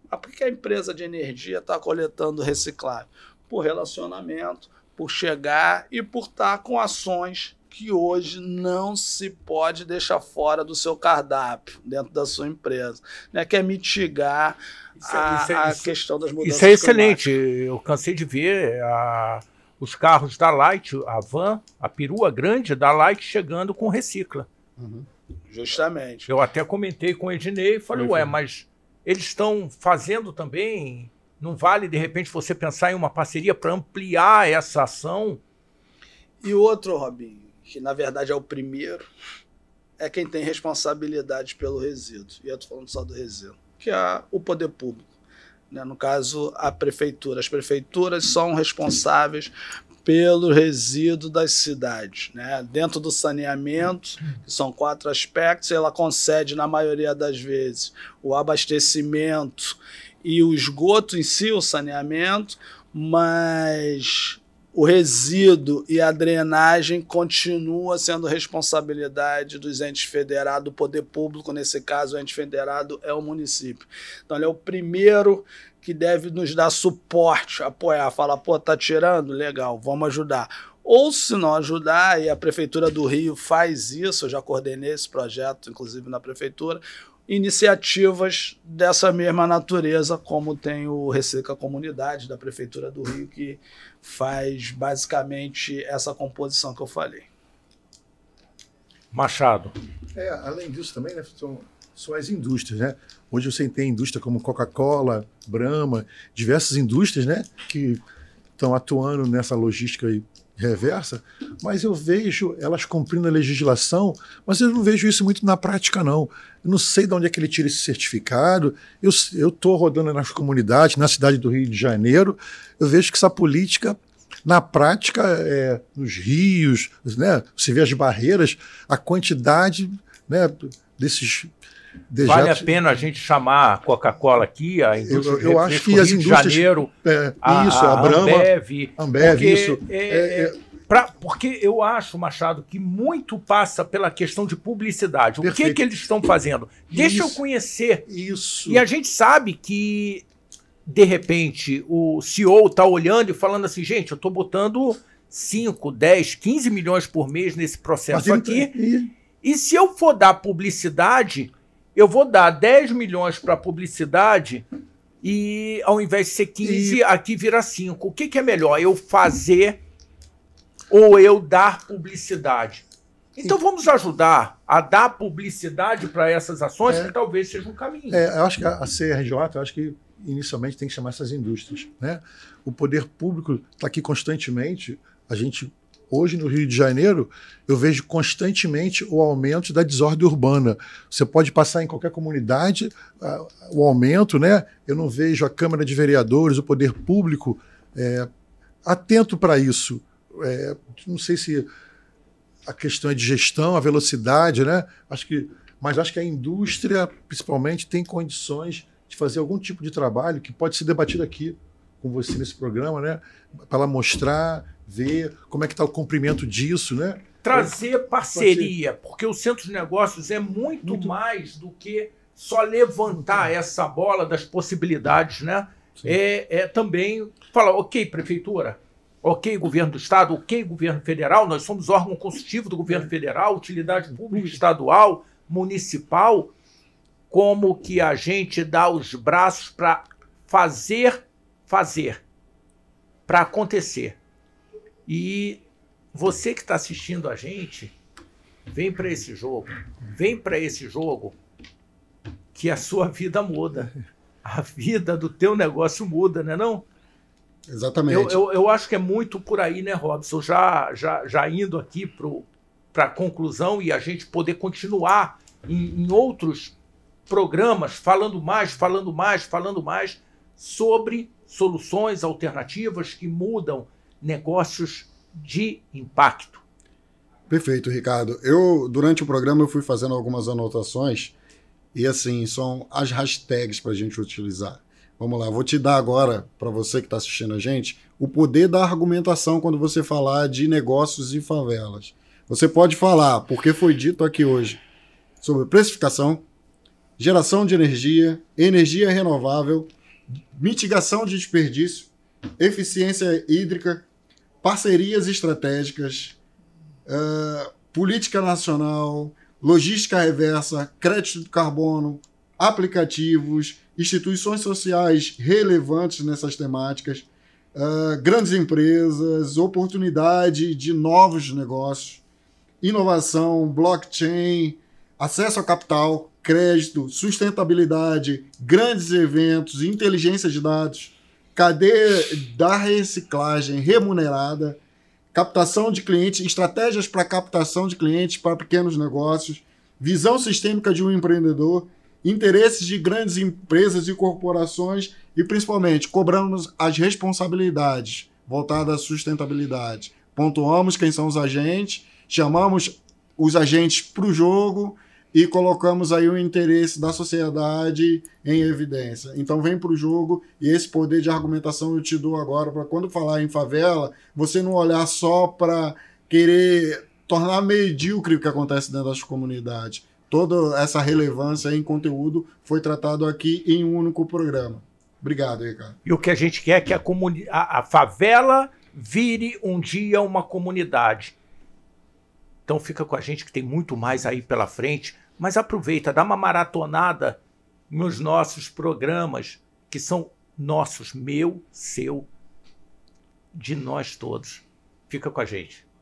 Mas por que a empresa de energia está coletando reciclável? Por relacionamento, por chegar e por estar tá com ações que hoje não se pode deixar fora do seu cardápio, dentro da sua empresa, né? que é mitigar isso, é, é, a, isso, a é, isso, questão das mudanças Isso é excelente.
Climáticas. Eu cansei de ver a os carros da Light, a van, a perua grande da Light chegando com recicla. Uhum. Justamente. Eu até comentei com o Ednei e falei, ué, é. mas eles estão fazendo também. Não vale, de repente, você pensar em uma parceria para ampliar essa ação?
E outro, Robin, que na verdade é o primeiro, é quem tem responsabilidade pelo resíduo. E eu estou falando só do resíduo, que é o poder público né? no caso, a prefeitura. As prefeituras são responsáveis pelo resíduo das cidades. Né? Dentro do saneamento, que são quatro aspectos, ela concede, na maioria das vezes, o abastecimento e o esgoto em si, o saneamento, mas o resíduo e a drenagem continua sendo responsabilidade dos entes federados, do poder público, nesse caso, o ente federado é o município. Então, ele é o primeiro que deve nos dar suporte, apoiar, falar, pô, tá tirando? Legal, vamos ajudar. Ou se não ajudar, e a Prefeitura do Rio faz isso, eu já coordenei esse projeto, inclusive na Prefeitura, iniciativas dessa mesma natureza, como tem o Receca Comunidade da Prefeitura do Rio, que faz basicamente essa composição que eu falei. Machado. É, além disso também, né, são, são
as indústrias, né? Hoje você tem indústria como Coca-Cola, Brahma, diversas indústrias, né, que estão atuando nessa logística reversa, mas eu vejo elas cumprindo a legislação, mas eu não vejo isso muito na prática, não. Eu não sei de onde é que ele tira esse certificado. Eu estou rodando nas comunidades, na cidade do Rio de Janeiro, eu vejo que essa política, na prática, é, nos rios, né, você vê as barreiras, a quantidade né, desses Vale a
pena a gente chamar a Coca-Cola aqui, a indústria eu, eu acho que as Rio indústrias, de Janeiro,
é, isso, a, a Brahma, Ambev,
Ambev porque, isso. É é, é, é, pra, porque eu acho, Machado, que muito passa pela questão de publicidade. O que, que eles estão fazendo? Deixa isso, eu conhecer. Isso. E a gente sabe que, de repente, o CEO está olhando e falando assim, gente, eu estou botando 5, 10, 15 milhões por mês nesse processo Mas aqui. Tá, e se eu for dar publicidade eu vou dar 10 milhões para publicidade e ao invés de ser 15, e... aqui vira 5. O que, que, é melhor? Eu fazer ou eu dar publicidade? Então vamos ajudar a dar publicidade para essas ações, é, que talvez seja um caminho. É, eu acho que a,
a CRJ, eu acho que inicialmente tem que chamar essas indústrias. Né? O poder público está aqui constantemente, a gente Hoje, no Rio de Janeiro, eu vejo constantemente o aumento da desordem urbana. Você pode passar em qualquer comunidade, uh, o aumento, né? Eu não vejo a Câmara de Vereadores, o poder público é, atento para isso. É, não sei se a questão é de gestão, a velocidade, né? Acho que, mas acho que a indústria, principalmente, tem condições de fazer algum tipo de trabalho que pode ser debatido aqui com você nesse programa, né? Para mostrar, ver como é que está o cumprimento disso, né?
Trazer
parceria, porque o Centro de Negócios é muito, muito... mais do que só levantar essa bola das possibilidades, né? É, é, também falar, ok, prefeitura, ok, governo do estado, ok, governo federal, nós somos órgão consultivo do governo é. federal, utilidade pública estadual, municipal, como que a gente dá os braços para fazer fazer para acontecer. E você que está assistindo a gente, vem para esse jogo, vem para esse jogo que a sua vida muda. A vida do teu negócio muda, né não? Exatamente. Eu, eu, eu acho que é muito por aí, né, Robson? Já, já, já indo aqui para a conclusão e a gente poder continuar em, em outros programas falando mais, falando mais, falando mais sobre soluções alternativas que mudam negócios de impacto.
Perfeito, Ricardo. Eu durante o programa eu fui fazendo algumas anotações e assim são as hashtags para a gente utilizar. Vamos lá, vou te dar agora para você que está assistindo a gente o poder da argumentação quando você falar de negócios e favelas. Você pode falar, porque foi dito aqui hoje, sobre precificação, geração de energia, energia renovável, mitigação de desperdício, eficiência hídrica, parcerias estratégicas, uh, política nacional, logística reversa, crédito de carbono, aplicativos, instituições sociais relevantes nessas temáticas, uh, grandes empresas, oportunidade de novos negócios, inovação, blockchain, acesso a capital, crédito, sustentabilidade, grandes eventos, inteligência de dados, cadeia da reciclagem remunerada, captação de clientes, estratégias para captação de clientes para pequenos negócios, visão sistêmica de um empreendedor, interesses de grandes empresas e corporações e principalmente cobramos as responsabilidades voltadas à sustentabilidade. Pontuamos quem são os agentes, chamamos os agentes para o jogo e colocamos aí o interesse da sociedade em evidência. Então vem para o jogo e esse poder de argumentação eu te dou agora para quando falar em favela, você não olhar só para querer tornar medíocre o que acontece dentro das comunidades. Toda essa relevância em conteúdo foi tratado aqui em um único programa. Obrigado, Ricardo.
E o que a gente quer é que a, a, a favela vire um dia uma comunidade. Então fica com a gente que tem muito mais aí pela frente. Mas aproveita, dá uma maratonada nos nossos programas, que são nossos, meu, seu,
de nós todos. Fica com a gente.